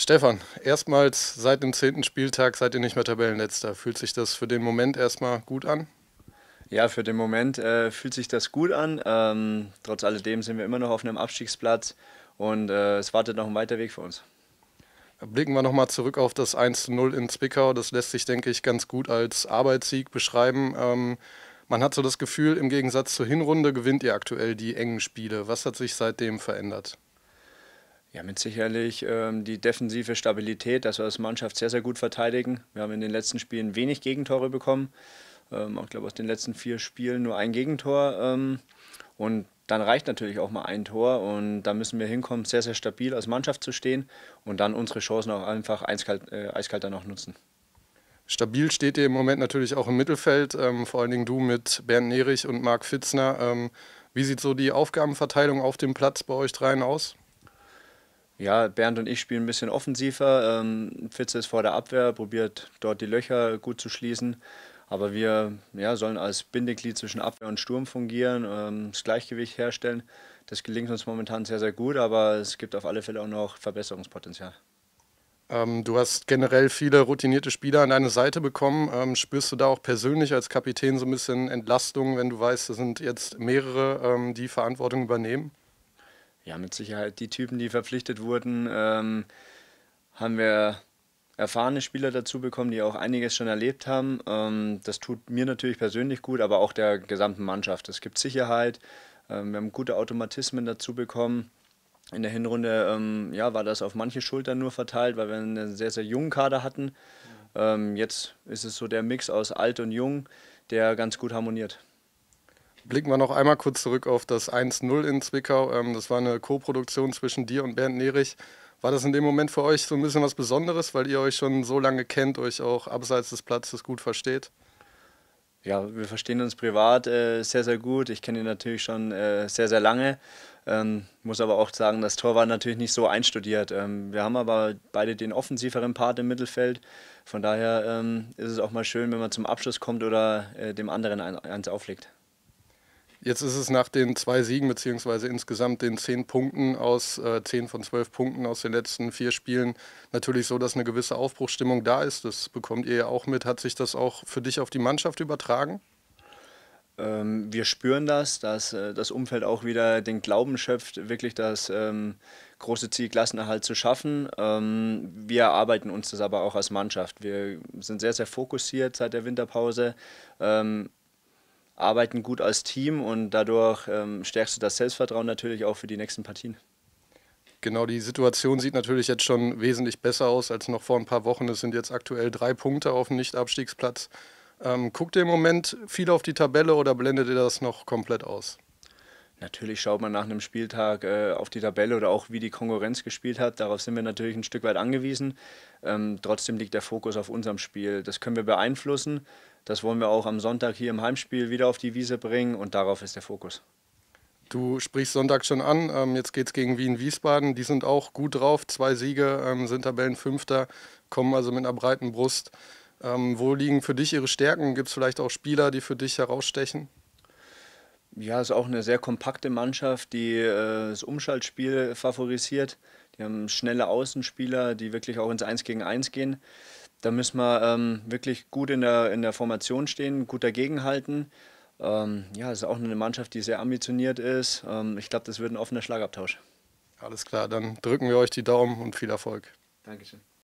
Stefan, erstmals seit dem zehnten Spieltag seid ihr nicht mehr Tabellenletzter. Fühlt sich das für den Moment erstmal gut an? Ja, für den Moment äh, fühlt sich das gut an. Ähm, trotz alledem sind wir immer noch auf einem Abstiegsplatz und äh, es wartet noch ein weiter Weg für uns. Blicken wir nochmal zurück auf das 1-0 in Zwickau. Das lässt sich, denke ich, ganz gut als Arbeitssieg beschreiben. Ähm, man hat so das Gefühl, im Gegensatz zur Hinrunde gewinnt ihr aktuell die engen Spiele. Was hat sich seitdem verändert? Ja, mit sicherlich ähm, die defensive Stabilität, dass wir als Mannschaft sehr, sehr gut verteidigen. Wir haben in den letzten Spielen wenig Gegentore bekommen. Ähm, ich glaube, aus den letzten vier Spielen nur ein Gegentor. Ähm, und dann reicht natürlich auch mal ein Tor. Und da müssen wir hinkommen, sehr, sehr stabil als Mannschaft zu stehen und dann unsere Chancen auch einfach eiskalt, äh, eiskalt dann auch nutzen. Stabil steht ihr im Moment natürlich auch im Mittelfeld, ähm, vor allen Dingen du mit Bernd Nerich und Marc Fitzner. Ähm, wie sieht so die Aufgabenverteilung auf dem Platz bei euch dreien aus? Ja, Bernd und ich spielen ein bisschen offensiver. Ähm, Fitze ist vor der Abwehr, probiert dort die Löcher gut zu schließen. Aber wir ja, sollen als Bindeglied zwischen Abwehr und Sturm fungieren, ähm, das Gleichgewicht herstellen. Das gelingt uns momentan sehr, sehr gut, aber es gibt auf alle Fälle auch noch Verbesserungspotenzial. Ähm, du hast generell viele routinierte Spieler an deine Seite bekommen. Ähm, spürst du da auch persönlich als Kapitän so ein bisschen Entlastung, wenn du weißt, es sind jetzt mehrere, ähm, die Verantwortung übernehmen? ja, mit Sicherheit die Typen, die verpflichtet wurden, ähm, haben wir erfahrene Spieler dazu bekommen, die auch einiges schon erlebt haben. Ähm, das tut mir natürlich persönlich gut, aber auch der gesamten Mannschaft. Es gibt Sicherheit, ähm, wir haben gute Automatismen dazu bekommen. In der Hinrunde ähm, ja, war das auf manche Schultern nur verteilt, weil wir einen sehr, sehr jungen Kader hatten. Ähm, jetzt ist es so der Mix aus alt und jung, der ganz gut harmoniert. Blicken wir noch einmal kurz zurück auf das 1-0 in Zwickau. Ähm, das war eine Co-Produktion zwischen dir und Bernd Nerich. War das in dem Moment für euch so ein bisschen was Besonderes, weil ihr euch schon so lange kennt, euch auch abseits des Platzes gut versteht? Ja, wir verstehen uns privat äh, sehr, sehr gut. Ich kenne ihn natürlich schon äh, sehr, sehr lange. Ähm, muss aber auch sagen, das Tor war natürlich nicht so einstudiert. Ähm, wir haben aber beide den offensiveren Part im Mittelfeld. Von daher ähm, ist es auch mal schön, wenn man zum Abschluss kommt oder äh, dem anderen eins auflegt. Jetzt ist es nach den zwei Siegen beziehungsweise insgesamt den zehn Punkten aus äh, zehn von zwölf Punkten aus den letzten vier Spielen natürlich so, dass eine gewisse Aufbruchsstimmung da ist. Das bekommt ihr ja auch mit. Hat sich das auch für dich auf die Mannschaft übertragen? Ähm, wir spüren das, dass äh, das Umfeld auch wieder den Glauben schöpft, wirklich das ähm, große Ziel Klassenerhalt zu schaffen. Ähm, wir erarbeiten uns das aber auch als Mannschaft. Wir sind sehr, sehr fokussiert seit der Winterpause ähm, arbeiten gut als Team und dadurch ähm, stärkst du das Selbstvertrauen natürlich auch für die nächsten Partien. Genau, die Situation sieht natürlich jetzt schon wesentlich besser aus als noch vor ein paar Wochen. Es sind jetzt aktuell drei Punkte auf dem Nicht-Abstiegsplatz. Ähm, guckt ihr im Moment viel auf die Tabelle oder blendet ihr das noch komplett aus? Natürlich schaut man nach einem Spieltag äh, auf die Tabelle oder auch wie die Konkurrenz gespielt hat. Darauf sind wir natürlich ein Stück weit angewiesen. Ähm, trotzdem liegt der Fokus auf unserem Spiel. Das können wir beeinflussen. Das wollen wir auch am Sonntag hier im Heimspiel wieder auf die Wiese bringen und darauf ist der Fokus. Du sprichst Sonntag schon an, ähm, jetzt geht es gegen Wien-Wiesbaden. Die sind auch gut drauf, zwei Siege, ähm, sind Tabellenfünfter, kommen also mit einer breiten Brust. Ähm, wo liegen für dich ihre Stärken? Gibt es vielleicht auch Spieler, die für dich herausstechen? Ja, es ist auch eine sehr kompakte Mannschaft, die äh, das Umschaltspiel favorisiert. Die haben schnelle Außenspieler, die wirklich auch ins 1 gegen 1 gehen. Da müssen wir ähm, wirklich gut in der, in der Formation stehen, gut dagegenhalten. Ähm, ja, es ist auch eine Mannschaft, die sehr ambitioniert ist. Ähm, ich glaube, das wird ein offener Schlagabtausch. Alles klar, dann drücken wir euch die Daumen und viel Erfolg. Dankeschön.